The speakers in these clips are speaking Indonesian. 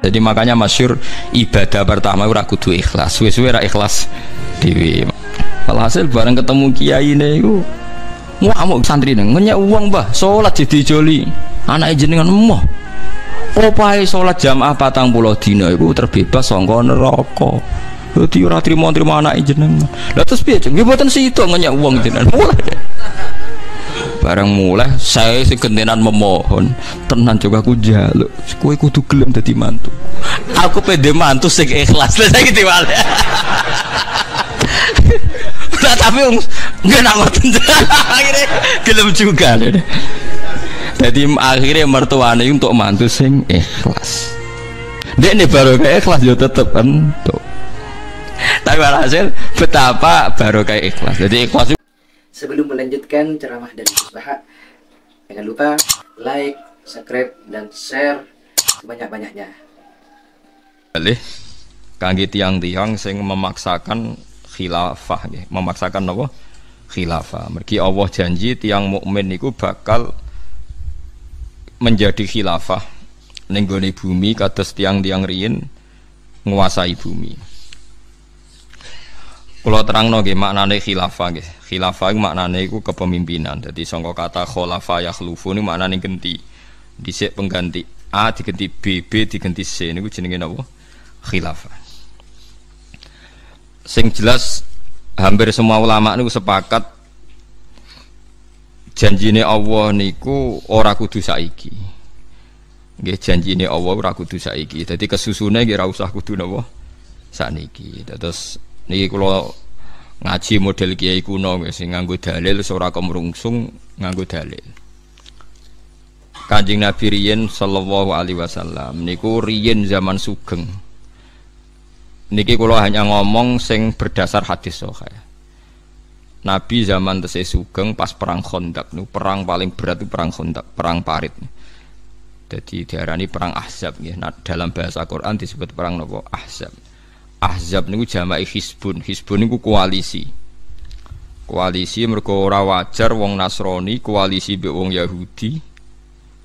jadi makanya masyur ibadah pertama ora kudu ikhlas suwe-suwe ora ikhlas dewi alhasil bareng ketemu kiai ini iku ngamuk santri ini ngenyek uang bah sholat jadi joli anak jenengan emoh opahe sholat jamaah patang pulau dina iku terbebas saka neraka dadi ora trimo trimo anak jenengan lah terus piye nggih mboten sida ngenyek uang jenengan bareng mulai saya segentenan memohon tenan coba aku jaluk kue kudu gelem jadi mantu aku pede mantu sing ikhlas lah saya gitu malah nah, tapi ung nggak nangot akhirnya gelem juga deh jadi akhirnya mertuanya untuk mantu sing ikhlas dia ini baru kayak ikhlas ya tetep entuk tapi hasil betapa baru kayak ikhlas jadi ikhlas Sebelum melanjutkan ceramah dari Gus jangan lupa like, subscribe, dan share sebanyak-banyaknya. Alih, kaki tiang-tiang sing memaksakan khilafah, memaksakan apa? Khilafah. Mergi Allah janji tiang mukmin niku bakal menjadi khilafah ning bumi kados tiang-tiang riyin nguasai bumi. Kalau terang nggih maknane khilafah nggih. Khilafah iku maknane iku kepemimpinan. Jadi songkok kata khulafa yakhlufu niku maknane genti. disek pengganti A diganti B, B diganti C niku jenengin napa? Khilafah. Sing jelas hampir semua ulama niku sepakat janjine Allah niku ora kudu saiki. janji janjine Allah ora kudu saiki. Jadi kesusunnya nggih ora usah kudu napa saiki. Terus Niki kula ngaji model kiai kuno sing nganggo dalil ora kemrungsung nganggo dalil. Kanjeng Nabi riyen sallallahu alaihi wasallam niku riyen zaman sugeng. Niki kula hanya ngomong sing berdasar hadis sahih. Oh, Nabi zaman tesih sugeng pas perang Khandaq nu perang paling berat itu perang Khandaq, perang parit. Jadi diarani perang Ahzab ya. Nah, dalam bahasa Quran disebut perang nopo Ahzab. Ahzab niku jamak Hizbun. Hizbun niku koalisi. Koalisi mergo ora wajar wong Nasrani koalisi mbek wong Yahudi,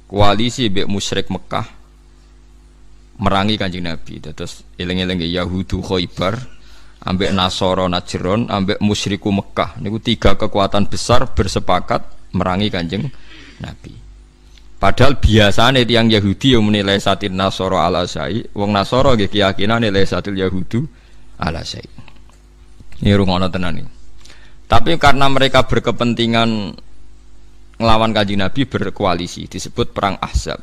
koalisi mbek musyrik Mekah merangi Kanjeng Nabi. Terus eling-eling ya Yahudu Khaibar ambek Nasoro Najron ambek musyriku Mekah niku tiga kekuatan besar bersepakat merangi Kanjeng Nabi. Padahal biasanya tiang Yahudi yang menilai satin Nasoro ala Sayi, wong Nasoro gak keyakinan nilai satil Yahudi ala Sayi. Ini rungono tenan ini. Tapi karena mereka berkepentingan ngelawan kaji Nabi berkoalisi disebut perang Ahzab.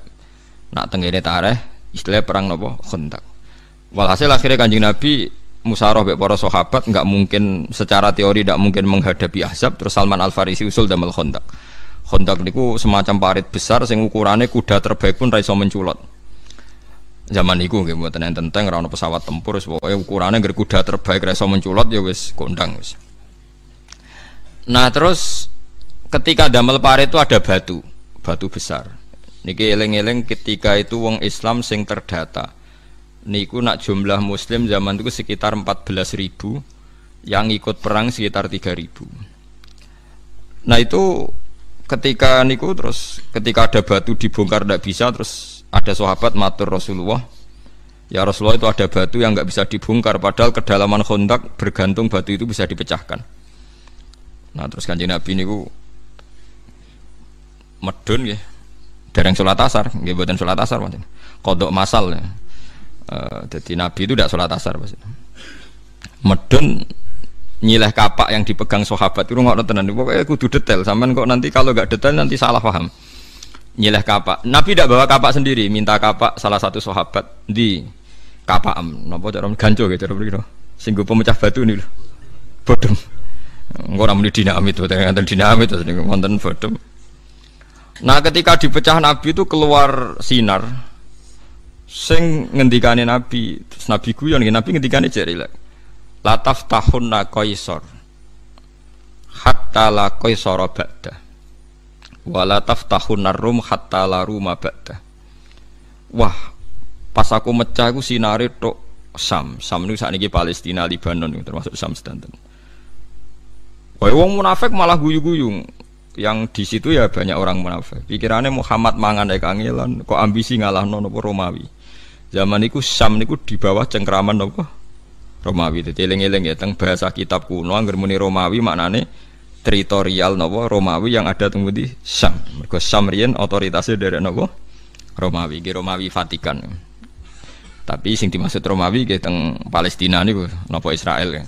Nak tenggene tareh istilah perang nopo kontak. Walhasil akhirnya kanjeng Nabi musaroh be para sahabat nggak mungkin secara teori tidak mungkin menghadapi Ahzab terus Salman Al Farisi usul dan kontak. Kontak niku semacam parit besar sing ukurannya kuda terbaik pun raiso menculot. Zaman niku nggih mboten enten tenteng ora pesawat tempur wis pokoke ukurane kuda terbaik raiso menculot ya wis kondang wis. Nah terus ketika damel parit itu ada batu, batu besar. Niki eling-eling ketika itu wong Islam sing terdata. Niku nak jumlah muslim zaman itu sekitar 14 ribu yang ikut perang sekitar 3000. Nah itu ketika niku terus ketika ada batu dibongkar tidak bisa terus ada sahabat matur Rasulullah ya Rasulullah itu ada batu yang nggak bisa dibongkar padahal kedalaman kontak bergantung batu itu bisa dipecahkan nah terus kanji Nabi niku medun ya dereng sholat asar nggih buatan sholat asar mboten kodok masal ya. Eh, e, jadi Nabi itu tidak sholat asar pasti medun nyileh kapak yang dipegang sahabat itu nggak tenan pokoknya kudu detail sampean kok nanti kalau nggak detail nanti salah paham nyileh kapak nabi tidak bawa kapak sendiri minta kapak salah satu sahabat di kapak am nopo cara ganjo gitu cara begitu singgup pemecah batu nih loh bodem nggak milih dinamit itu ternyata dinamit itu sering konten bodem nah ketika dipecah nabi itu keluar sinar sing ngendikane nabi terus nabi guyon nabi ngendikane jerilek Lataf tahunna koisor Hatta la kaisara ba'da Walataf tahunna rum hatta la rumah ba'da Wah, pas aku mecah aku sinari to Sam Sam ini saat ini Palestina, Libanon termasuk Sam Stanton Wah, wong munafik malah guyu guyung yang di situ ya banyak orang munafik. Pikirannya Muhammad mangan ae kangelan, kok ambisi ngalah nono Romawi. Zaman itu Sam niku di bawah cengkraman nopo Romawi. Jadi eling-eling ya teng bahasa kitab kuno angger muni Romawi maknane teritorial nopo Romawi yang ada tunggu di Sam. Mergo Sam riyen otoritasnya dari nopo Romawi, ge Romawi Vatikan. Tapi sing dimaksud Romawi ge teng Palestina niku nopo Israel ya.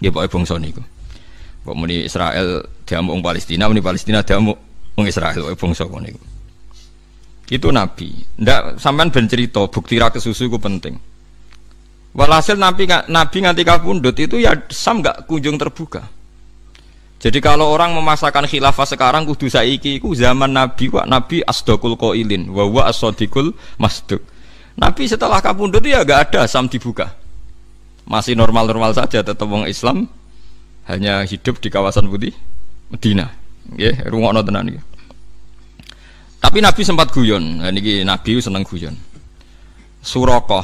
Ge pokoke bangsa niku. Kok muni Israel diamuk Palestina, muni Palestina diamuk wong Israel pokoke bangsa niku. Itu nabi. Ndak sampean ben cerita bukti ra kesusu ku penting. Walhasil Nabi, Nabi nganti kapundut itu ya sam gak kunjung terbuka. Jadi kalau orang memasakan khilafah sekarang kudu saiki ku zaman Nabi wa Nabi asdokul qailin wa wa asodikul masduq. Nabi setelah itu ya gak ada sam dibuka. Masih normal-normal saja tetap orang Islam hanya hidup di kawasan putih Medina. Ya, rungokno tenan iki. Tapi Nabi sempat guyon. Nah, Nabi seneng guyon. Surakoh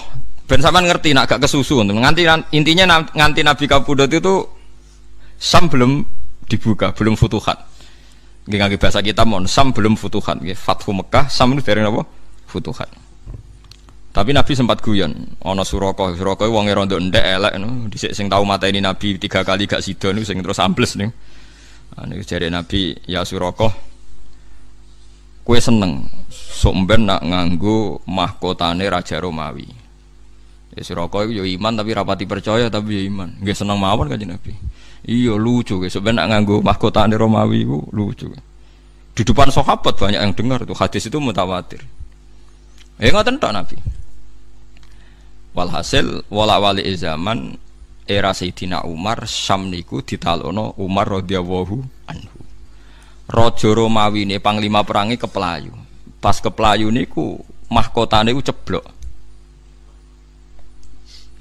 Ben sampean ngerti nak gak kesusu nganti intinya nganti Nabi Kapudot itu sam belum dibuka, belum futuhat. Nggih bahasa kita mon, sam belum futuhat nggih. Fathu Mekah sam itu dari apa? Futuhat. Tapi Nabi sempat guyon, ono Surakoh, Surakoh wong e rondo ndek elek no. Dhisik sing tau ini Nabi tiga kali gak sida niku sing terus ambles nih ah, Anu jadi Nabi, ya Surakoh kue seneng sumber nak nganggu mahkotane Raja Romawi Ya siroko itu ya iman tapi rapati percaya tapi ya iman. gak seneng mawon kan Nabi. Iya lucu guys, sebenarnya nganggo mahkota Romawi itu lucu. Di depan sahabat banyak yang dengar tuh hadis itu mutawatir. Ya nggak tentu Nabi. Walhasil wala wali zaman era Sayyidina Umar Syam niku ditalono Umar radhiyallahu anhu. Rojo Romawi ini panglima perangi pelayu. Pas pelayu niku mahkota ku ceblok.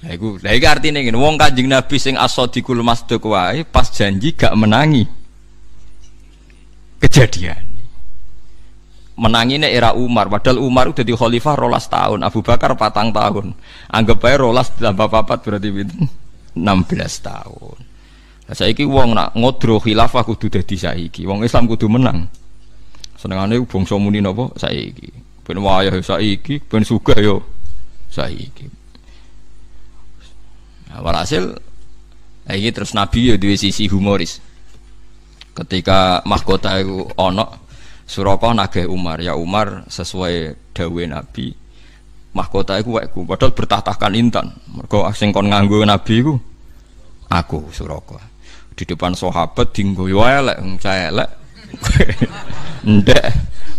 Lah iku, lah iki artine ngene, wong Kanjeng Nabi sing aso sadiqul masduq wae pas janji gak menangi. Kejadian. Menanginnya era Umar, padahal Umar udah di khalifah rolas tahun, Abu Bakar patang tahun. Anggap aja rolas tambah papat berarti itu 16 tahun. Nah, saiki wong nak ngodro khilafah kudu dadi saiki. Wong Islam kudu menang. Senengane bangsa muni saya saiki. Ben saya ya saiki, pen sugih yo ya saiki. Nah, walhasil ini terus Nabi ya di sisi humoris. Ketika mahkota itu onok Surakoh nageh Umar ya Umar sesuai dawe Nabi mahkota itu ku padahal bertatahkan intan mereka asing kon nganggu Nabi ku aku Surakoh di depan sahabat dinggo yo elek cah elek ndek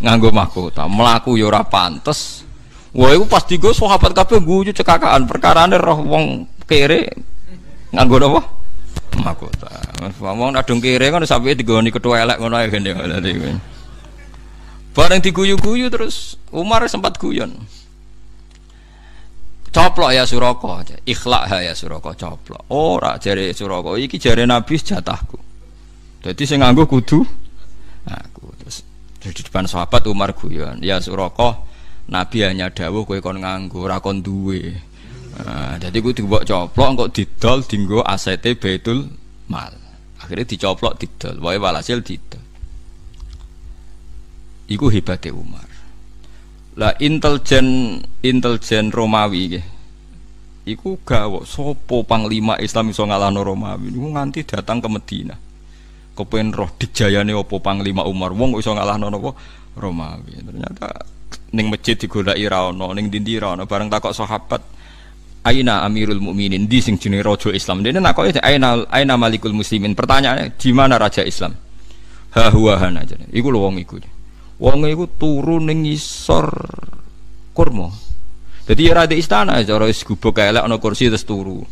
nganggo mahkota melaku yo ya ora pantes wah itu pasti gue sahabat kape guyu cekakaan perkarane roh wong kere nganggo napa? Mahkota. ngomong adung kere kan sapi digoni ketua elek ngono ae gene. Bareng diguyu-guyu terus Umar sempat guyon. Coplok ya Suraka, ikhlak ya suroko coplok. Ora oh, jare suroko, iki jare Nabi jatahku. Jadi saya nganggo kudu aku. Terus di depan sahabat Umar guyon, ya Suraka, Nabi hanya dawuh kowe kon nganggo, ora kon duwe. Nah, jadi gue dibawa coplok, kok didol, dinggo asete betul mal. Akhirnya dicoplok didol, wae walhasil didol. Iku hebatnya Umar. Lah intelijen intelijen Romawi gitu. Iku gawa sopo panglima Islam iso ngalahno Romawi. Iku nganti datang ke Madinah. Kepen roh dijayane opo panglima Umar wong iso ngalahno napa Romawi. Ternyata ning masjid digolaki ra ono, ning dindi ra ono. Bareng takok sahabat, Aina Amirul Mukminin di sing jenenge raja Islam. Dene kok aina aina Malikul Muslimin. Pertanyaannya di mana raja Islam? Ha huwa hana jane. Iku lho wong iku. Wong iku turu ning isor kurma. Jadi ya di istana ya, cara wis gubuk kae lek ana kursi terus turu.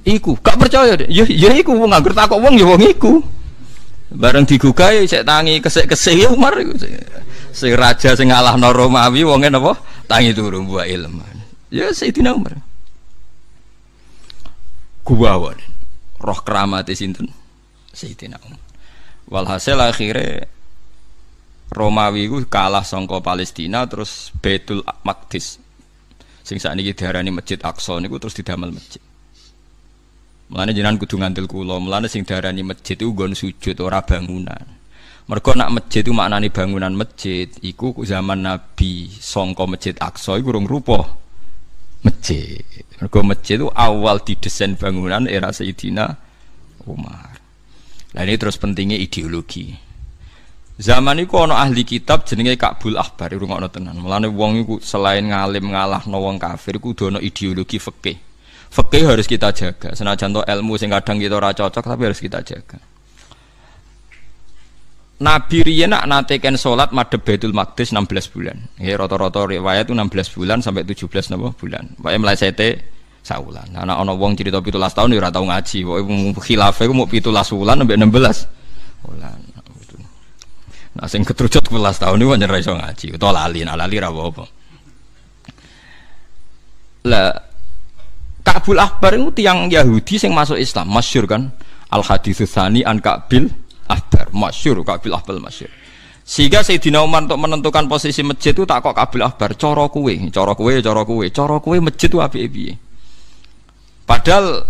Iku, gak percaya deh. Ya ya iku wong anggur takok wong ya wong iku. Bareng digugah ya cek tangi kesik-kesik ya Umar iku. Sing raja sing ngalahno Romawi wonge napa? Tangi turu buah ilmu. Ya Sayyidina Umar. Gua wae. Roh keramate sinten? Sayyidina Umar. Walhasil akhirnya Romawi ku kalah songko Palestina terus Betul Maqdis. Sing sakniki diarani Masjid Aqsa niku terus didamel masjid. Mulane jenengan kudu ngantil kula, mulane sing diarani masjid iku nggon sujud ora bangunan. Mergo nak masjid itu maknane bangunan masjid iku zaman Nabi songko Masjid Aqsa iku urung rupa masjid. Mergo masjid itu awal didesain bangunan era Sayyidina Umar. Nah ini terus pentingnya ideologi. Zaman itu ono ahli kitab jenenge Kabul Ahbar itu ngono tenan. Mulane wong iku selain ngalim ngalah wong kafir iku dono ideologi fikih. Fikih harus kita jaga. Senajan to ilmu sing kadang kita ora cocok tapi harus kita jaga. Nabi Riyan nak natekan sholat madhab Baitul Maqdis 16 bulan. Ya rata-rata riwayat itu 16 bulan sampai 17 napa bulan. Pokoke mlesete saulan. Nah, ana ana wong cerita 17 tahun ya ora tau ngaji. Pokoke khilafah iku mau 17 bulan sampai 16 bulan. Gitu. Nah sing ketrucut 11 tahun iku ora iso ngaji utawa lali, nah, lali ra apa Lah Ka'bul Akbar itu tiang Yahudi sing masuk Islam, masyur kan? Al hadithu tsani an Ka'bil Ahbar masyur kabil ahbal masyur sehingga Sayyidina Umar untuk menentukan posisi masjid itu tak kok kabil ahbar coro kue coro kue ya coro kue coro kue masjid itu api api padahal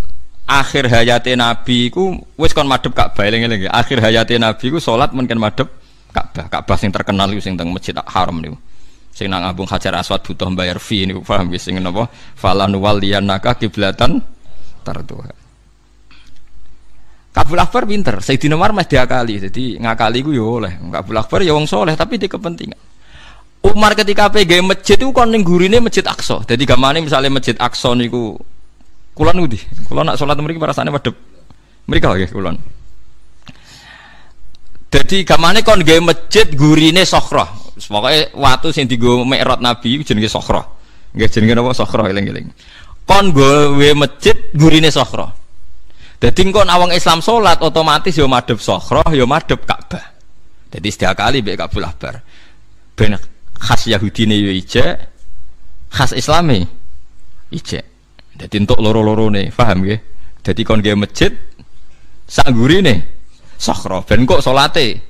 akhir hayatnya Nabi ku wis kon madep Ka'bah eling eling ya. akhir hayatnya Nabi ku sholat mungkin madep Ka'bah Ka'bah sing terkenal itu sing teng Masjid Haram itu. sing nang abung Hajar Aswad butuh bayar fee ini, paham nggih sing napa falan waliyanaka kiblatan tertuha Abu Akbar pinter, Sayyidina Umar masih diakali, jadi ngakali gue ya oleh. Abu Akbar ya wong soleh, tapi dia kepentingan. Umar ketika PG masjid itu kan ning gurine Masjid Aqsa. Jadi gimana misalnya Masjid Aqsa niku kulon udi, Kulon nak sholat mereka rasane wedep. mereka lagi kulon. Jadi gimana kon gaya masjid gurine Sokhroh. Pokoke waktu yang gue mikrot Nabi itu jenisnya Nggih jenisnya apa Sokhroh eling-eling. kan gawe masjid gurine Sokhroh. Jadi engkau nawang Islam sholat otomatis yo madep sohroh, yo madep Ka'bah. Jadi setiap kali bek Ka'bul Ahbar. Ben khas Yahudi nih yo ije, khas Islami ije. Jadi untuk loro-loro nih, paham ya? Jadi kon gaya masjid, sangguri nih, sohroh. Ben kok sholate,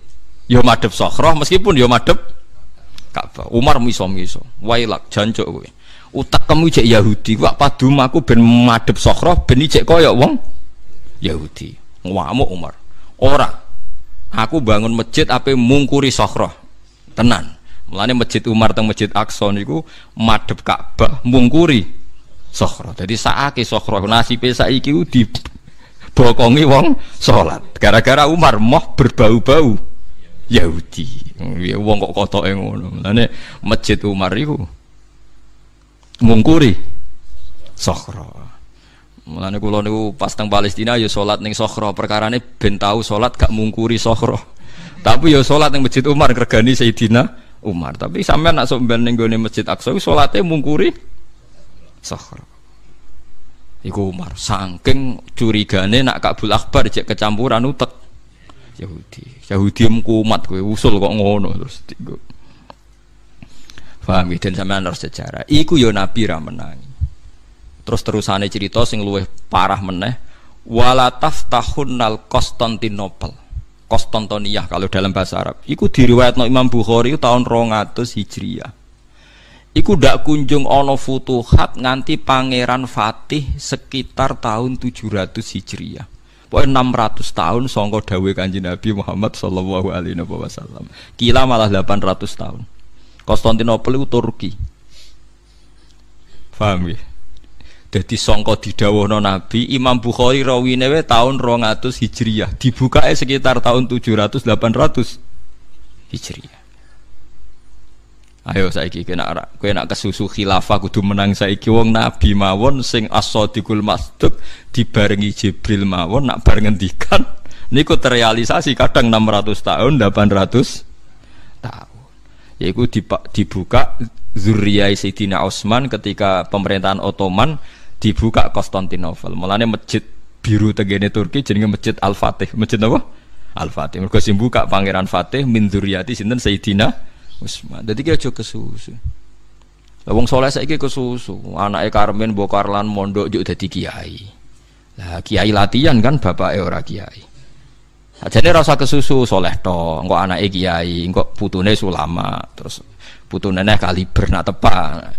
yo madep sohroh meskipun yo madep Ka'bah. Umar miso miso, wailak jancok gue. Utak kamu ijek Yahudi, wak padum aku ben madep sohroh, ben ijek koyok wong. Yahudi ngamuk Umar ora aku bangun masjid apa mungkuri sohroh tenan melani masjid Umar teng masjid Aqsa niku madep Ka'bah mungkuri sohroh jadi saake sohroh nasibe saiki di bokongi wong sholat gara-gara Umar moh berbau-bau Yahudi ya, wong kok kotoke ngono melane masjid Umar itu mungkuri sohroh Mulane kula niku pas teng Palestina ya salat ning Sokhra, perkarane ben tau salat gak mungkuri Sokhra. Tapi ya salat ning Masjid Umar gregani Sayyidina Umar. Tapi sampean nak neng ben ning Masjid Aqsa salate mungkuri Sokhra. Iku Umar saking curigane nak Kabul Akbar jek kecampuran utek Yahudi. Yahudi mku umat kowe usul kok ngono terus. Paham gitu sampean harus sejarah. Iku yo ya nabi ra menangi. Terus terusane cerita sing luwih parah meneh. Wala al Konstantinopel. Konstantiniyah kalau dalam bahasa Arab. Iku diriwayatno Imam Bukhari tahun 200 Hijriah. Iku ndak kunjung ana futuhat nganti pangeran Fatih sekitar tahun 700 Hijriah. Pokoknya 600 tahun songko dawe kanji Nabi Muhammad Sallallahu Alaihi Wasallam. Kila malah 800 tahun. Konstantinopel itu Turki. Paham ya? Jadi songko Dawono Nabi, Imam Bukhari rawinewe we tahun 200 Hijriah, dibuka sekitar tahun 700 800 Hijriah. Ayo saiki kena arak, kena nak kesusu khilafah kudu menang saiki wong Nabi mawon sing aso di masduq dibarengi Jibril mawon nak barengendikan. ngendikan niku terrealisasi kadang 600 tahun 800 tahun. Yaiku dibuka zuriyai Sayyidina Osman ketika pemerintahan Ottoman dibuka Konstantinopel. Mulane masjid biru tegene Turki jenenge Masjid Al-Fatih. Masjid apa? Al-Fatih. Mergo sing buka Pangeran Fatih min dzurriyyati sinten Sayyidina Utsman. Dadi ki aja kesusu. Lah soleh saleh saiki kesusu, anake Karmen Bokarlan mondok juga dadi kiai. Lah kiai latihan kan bapake ora kiai. Jadi rasa kesusu soleh to, engkau anak kiai, engkau putune sulama, terus putune neh kaliber nak tepat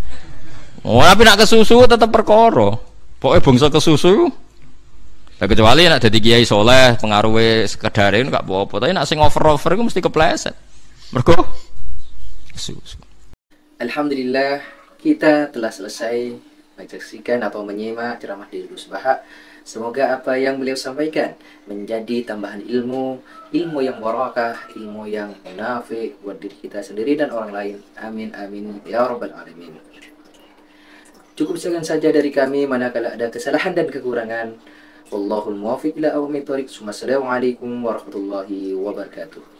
Oh, tapi nak kesusu tetap perkara. Pokoknya bangsa kesusu. Nah, kecuali nak jadi kiai soleh, pengaruhnya sekedar ini gak apa-apa. Tapi nak sing over-over itu mesti kepleset. Mergo kesusu. Alhamdulillah kita telah selesai menyaksikan atau menyimak ceramah dari Gus Bahak. Semoga apa yang beliau sampaikan menjadi tambahan ilmu, ilmu yang barakah, ilmu yang munafik buat diri kita sendiri dan orang lain. Amin amin ya rabbal alamin. Cukup sekian saja dari kami manakala ada kesalahan dan kekurangan. Wallahul muwaffiq ila aqwamit thoriq. Wassalamualaikum warahmatullahi wabarakatuh.